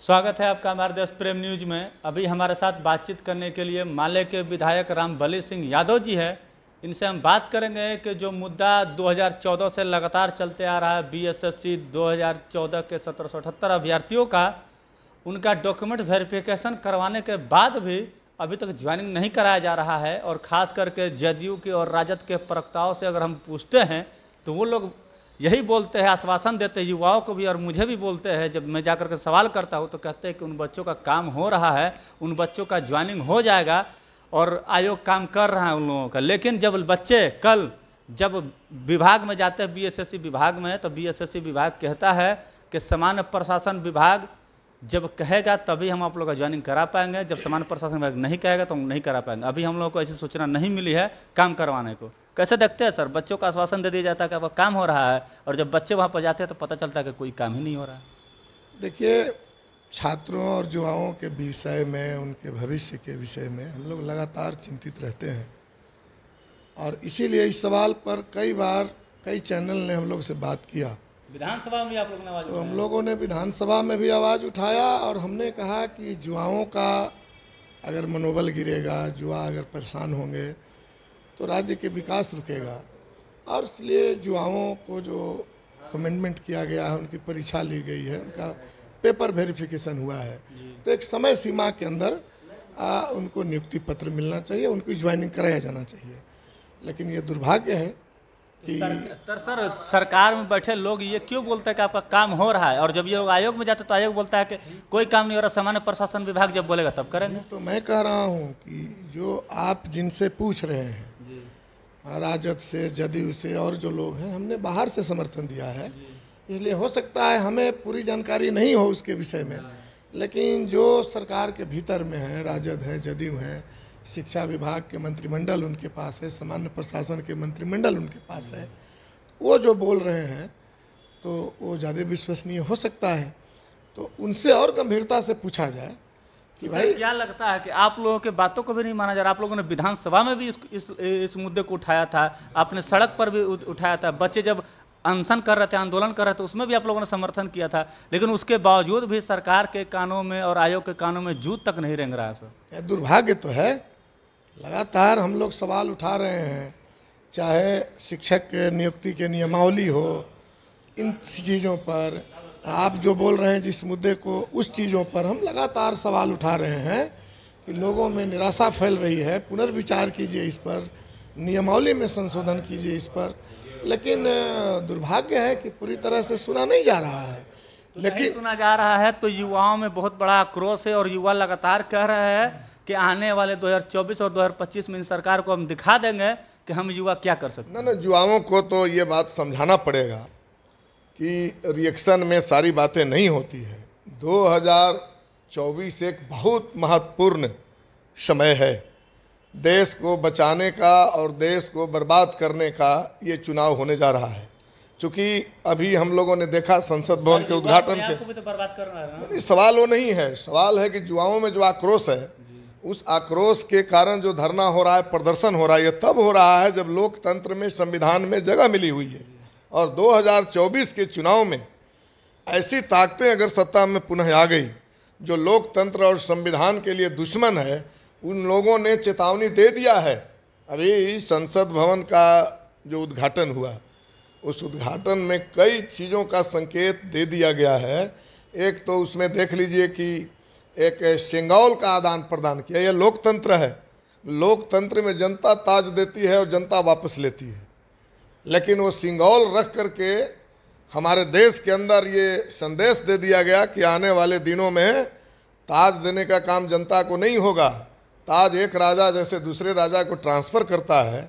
स्वागत है आपका हमारे देश प्रेम न्यूज में अभी हमारे साथ बातचीत करने के लिए माले के विधायक राम बलि सिंह यादव जी है इनसे हम बात करेंगे कि जो मुद्दा 2014 से लगातार चलते आ रहा है बीएसएससी 2014 के सत्रह अभ्यर्थियों का उनका डॉक्यूमेंट वेरिफिकेशन करवाने के बाद भी अभी तक ज्वाइनिंग नहीं कराया जा रहा है और ख़ास करके जदयू के और राजद के प्रवक्ताओं से अगर हम पूछते हैं तो वो लोग यही बोलते हैं आश्वासन देते हैं युवाओं को भी और मुझे भी बोलते हैं जब मैं जाकर के सवाल करता हूँ तो कहते हैं कि उन बच्चों का काम हो रहा है उन बच्चों का ज्वाइनिंग हो जाएगा और आयोग काम कर रहा है उन लोगों का लेकिन जब बच्चे कल जब विभाग में जाते हैं बीएसएससी विभाग में तो बीएसएससी विभाग कहता है कि सामान्य प्रशासन विभाग जब कहेगा तभी हम आप लोग का ज्वाइनिंग करा पाएंगे जब सामान्य प्रशासन विभाग नहीं कहेगा तो हम नहीं करा पाएंगे अभी हम लोगों को ऐसी सूचना नहीं मिली है काम करवाने को कैसे देखते हैं सर बच्चों का आश्वासन दे दिया जाता है कि वह काम हो रहा है और जब बच्चे वहाँ पर जाते हैं तो पता चलता है कि कोई काम ही नहीं हो रहा देखिए छात्रों और युवाओं के विषय में उनके भविष्य के विषय में हम लोग लगातार चिंतित रहते हैं और इसीलिए इस सवाल पर कई बार कई चैनल ने हम लोग से बात किया विधानसभा में आप लोगों ने आवाज़ तो हम लोगों ने विधानसभा में भी आवाज़ उठाया और हमने कहा कि युवाओं का अगर मनोबल गिरेगा युवा अगर परेशान होंगे तो राज्य के विकास रुकेगा और इसलिए युवाओं को जो कमिटमेंट किया गया है उनकी परीक्षा ली गई है उनका पेपर वेरिफिकेशन हुआ है तो एक समय सीमा के अंदर आ, उनको नियुक्ति पत्र मिलना चाहिए उनकी ज्वाइनिंग कराया जाना चाहिए लेकिन ये दुर्भाग्य है कि तर, सर सरकार में बैठे लोग ये क्यों बोलते हैं कि आपका काम हो रहा है और जब ये लोग आयोग में जाते तो आयोग बोलता है कि कोई काम नहीं हो रहा सामान्य प्रशासन विभाग जब बोलेगा तब करेंगे तो मैं कह रहा हूँ कि जो आप जिनसे पूछ रहे हैं राजद से जदयू से और जो लोग हैं हमने बाहर से समर्थन दिया है इसलिए हो सकता है हमें पूरी जानकारी नहीं हो उसके विषय में लेकिन जो सरकार के भीतर में है राजद है जदयू है शिक्षा विभाग के मंत्रिमंडल उनके पास है सामान्य प्रशासन के मंत्रिमंडल उनके पास है वो जो बोल रहे हैं तो वो ज़्यादा विश्वसनीय हो सकता है तो उनसे और गंभीरता से पूछा जाए कि भाई क्या लगता है कि आप लोगों के बातों को भी नहीं माना जा रहा आप लोगों ने विधानसभा में भी इस इस इस मुद्दे को उठाया था आपने सड़क पर भी उठाया था बच्चे जब अनशन कर रहे थे आंदोलन कर रहे थे उसमें भी आप लोगों ने समर्थन किया था लेकिन उसके बावजूद भी सरकार के कानों में और आयोग के कानों में जूत तक नहीं रेंग रहा है सर दुर्भाग्य तो है लगातार हम लोग सवाल उठा रहे हैं चाहे शिक्षक नियुक्ति के नियमावली हो इन चीज़ों पर आप जो बोल रहे हैं जिस मुद्दे को उस चीज़ों पर हम लगातार सवाल उठा रहे हैं कि लोगों में निराशा फैल रही है पुनर्विचार कीजिए इस पर नियमावली में संशोधन कीजिए इस पर लेकिन दुर्भाग्य है कि पूरी तरह से सुना नहीं जा रहा है तो लेकिन सुना जा रहा है तो युवाओं में बहुत बड़ा आक्रोश है और युवा लगातार कह रहे हैं कि आने वाले 2024 और 2025 में इन सरकार को हम दिखा देंगे कि हम युवा क्या कर सकते हैं ना ना युवाओं को तो ये बात समझाना पड़ेगा कि रिएक्शन में सारी बातें नहीं होती है 2024 एक बहुत महत्वपूर्ण समय है देश को बचाने का और देश को बर्बाद करने का ये चुनाव होने जा रहा है चूँकि अभी हम लोगों ने देखा संसद भवन के उद्घाटन के तो बर्बाद सवाल वो नहीं है सवाल है कि युवाओं में जो आक्रोश है उस आक्रोश के कारण जो धरना हो रहा है प्रदर्शन हो रहा है ये तब हो रहा है जब लोकतंत्र में संविधान में जगह मिली हुई है और 2024 के चुनाव में ऐसी ताकतें अगर सत्ता में पुनः आ गई जो लोकतंत्र और संविधान के लिए दुश्मन है उन लोगों ने चेतावनी दे दिया है अभी संसद भवन का जो उद्घाटन हुआ उस उद्घाटन में कई चीज़ों का संकेत दे दिया गया है एक तो उसमें देख लीजिए कि एक शेंगौल का आदान प्रदान किया यह लोकतंत्र है लोकतंत्र में जनता ताज देती है और जनता वापस लेती है लेकिन वो सिंगौल रख करके हमारे देश के अंदर ये संदेश दे दिया गया कि आने वाले दिनों में ताज देने का काम जनता को नहीं होगा ताज एक राजा जैसे दूसरे राजा को ट्रांसफ़र करता है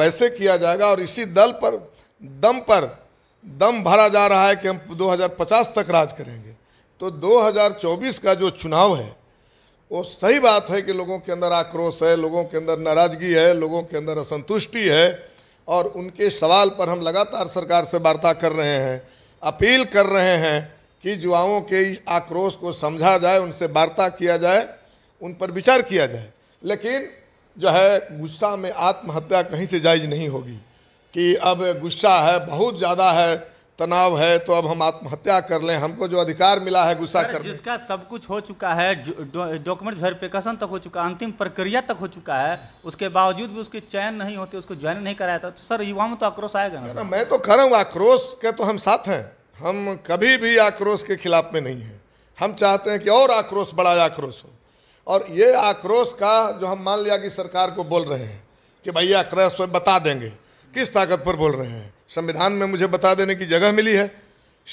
वैसे किया जाएगा और इसी दल पर दम पर दम भरा जा रहा है कि हम 2050 तक राज करेंगे तो 2024 का जो चुनाव है वो सही बात है कि लोगों के अंदर आक्रोश है लोगों के अंदर नाराज़गी है लोगों के अंदर असंतुष्टि है और उनके सवाल पर हम लगातार सरकार से वार्ता कर रहे हैं अपील कर रहे हैं कि युवाओं के इस आक्रोश को समझा जाए उनसे वार्ता किया जाए उन पर विचार किया जाए लेकिन जो है गुस्सा में आत्महत्या कहीं से जायज़ नहीं होगी कि अब गुस्सा है बहुत ज़्यादा है तनाव है तो अब हम आत्महत्या कर लें हमको जो अधिकार मिला है गुस्सा कर जिसका सब कुछ हो चुका है डॉक्यूमेंट वेरिफिकेशन तक हो चुका है अंतिम प्रक्रिया तक हो चुका है उसके बावजूद भी उसकी चयन नहीं होती उसको ज्वाइन नहीं कराया था तो सर युवा में तो आक्रोश आएगा ना मैं तो खड़ा हूँ आक्रोश के तो हम साथ हैं हम कभी भी आक्रोश के खिलाफ में नहीं हैं हम चाहते हैं कि और आक्रोश बड़ा आक्रोश हो और ये आक्रोश का जो हम मान लिया कि सरकार को बोल रहे हैं कि भैया आक्रोश बता देंगे किस ताकत पर बोल रहे हैं संविधान में मुझे बता देने की जगह मिली है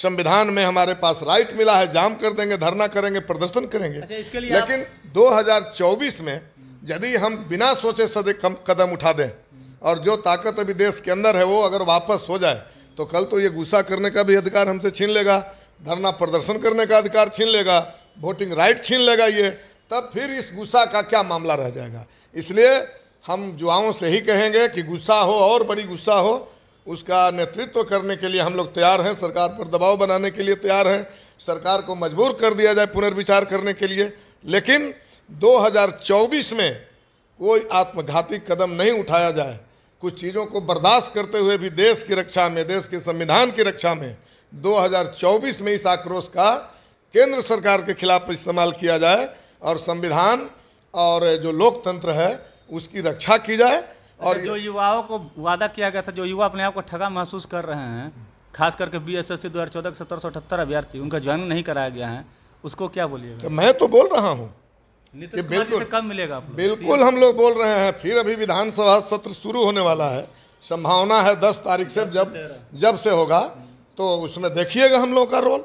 संविधान में हमारे पास राइट मिला है जाम कर देंगे धरना करेंगे प्रदर्शन करेंगे अच्छा, लेकिन आप... 2024 में यदि हम बिना सोचे सदे कदम उठा दें और जो ताकत अभी देश के अंदर है वो अगर वापस हो जाए तो कल तो ये गुस्सा करने का भी अधिकार हमसे छीन लेगा धरना प्रदर्शन करने का अधिकार छीन लेगा वोटिंग राइट छीन लेगा ये तब फिर इस गुस्सा का क्या मामला रह जाएगा इसलिए हम युवाओं से ही कहेंगे कि गुस्सा हो और बड़ी गुस्सा हो उसका नेतृत्व करने के लिए हम लोग तैयार हैं सरकार पर दबाव बनाने के लिए तैयार हैं सरकार को मजबूर कर दिया जाए पुनर्विचार करने के लिए लेकिन 2024 में कोई आत्मघाती कदम नहीं उठाया जाए कुछ चीज़ों को बर्दाश्त करते हुए भी देश की रक्षा में देश के संविधान की रक्षा में 2024 में इस आक्रोश का केंद्र सरकार के खिलाफ इस्तेमाल किया जाए और संविधान और जो लोकतंत्र है उसकी रक्षा की जाए और अच्छा, जो युवाओं को वादा किया गया था जो युवा अपने आप को ठगा महसूस कर रहे हैं खास करके बी एस एस सी दो हज़ार चौदह सत्रह सौ अठहत्तर अभ्यर्थी उनका ज्वाइन नहीं कराया गया है उसको क्या बोलिएगा तो मैं तो बोल रहा हूँ बिल्कुल कम मिलेगा बिल्कुल हम लोग बोल रहे हैं फिर अभी विधानसभा सत्र शुरू होने वाला है संभावना है दस तारीख से जब जब से होगा तो उसमें देखिएगा हम लोगों का रोल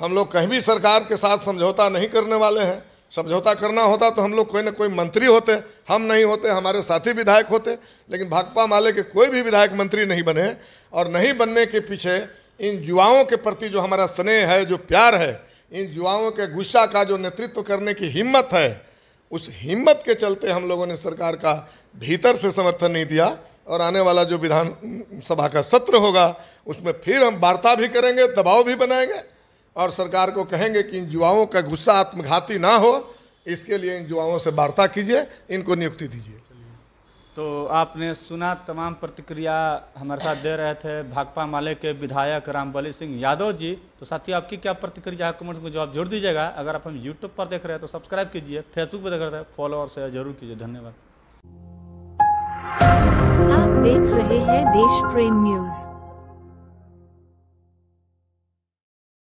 हम लोग कहीं भी सरकार के साथ समझौता नहीं करने वाले हैं समझौता करना होता तो हम लोग कोई ना कोई मंत्री होते हम नहीं होते हमारे साथी विधायक होते लेकिन भाकपा माले के कोई भी विधायक मंत्री नहीं बने और नहीं बनने के पीछे इन युवाओं के प्रति जो हमारा स्नेह है जो प्यार है इन युवाओं के गुस्सा का जो नेतृत्व करने की हिम्मत है उस हिम्मत के चलते हम लोगों ने सरकार का भीतर से समर्थन नहीं दिया और आने वाला जो विधानसभा का सत्र होगा उसमें फिर हम वार्ता भी करेंगे दबाव भी बनाएंगे और सरकार को कहेंगे कि इन युवाओं का गुस्सा आत्मघाती ना हो इसके लिए इन युवाओं से वार्ता कीजिए इनको नियुक्ति दीजिए तो आपने सुना तमाम प्रतिक्रिया हमारे साथ दे रहे थे भाकपा माले के विधायक रामबली सिंह यादव जी तो साथियों आपकी क्या प्रतिक्रिया है कमेंट्स में जवाब जोड़ दीजिएगा अगर आप हम यूट्यूब पर देख रहे हैं तो सब्सक्राइब कीजिए फेसबुक पर देख रहे हैं फॉलो और शेयर जरूर कीजिए धन्यवाद आप देख रहे हैं देश प्रेम न्यूज़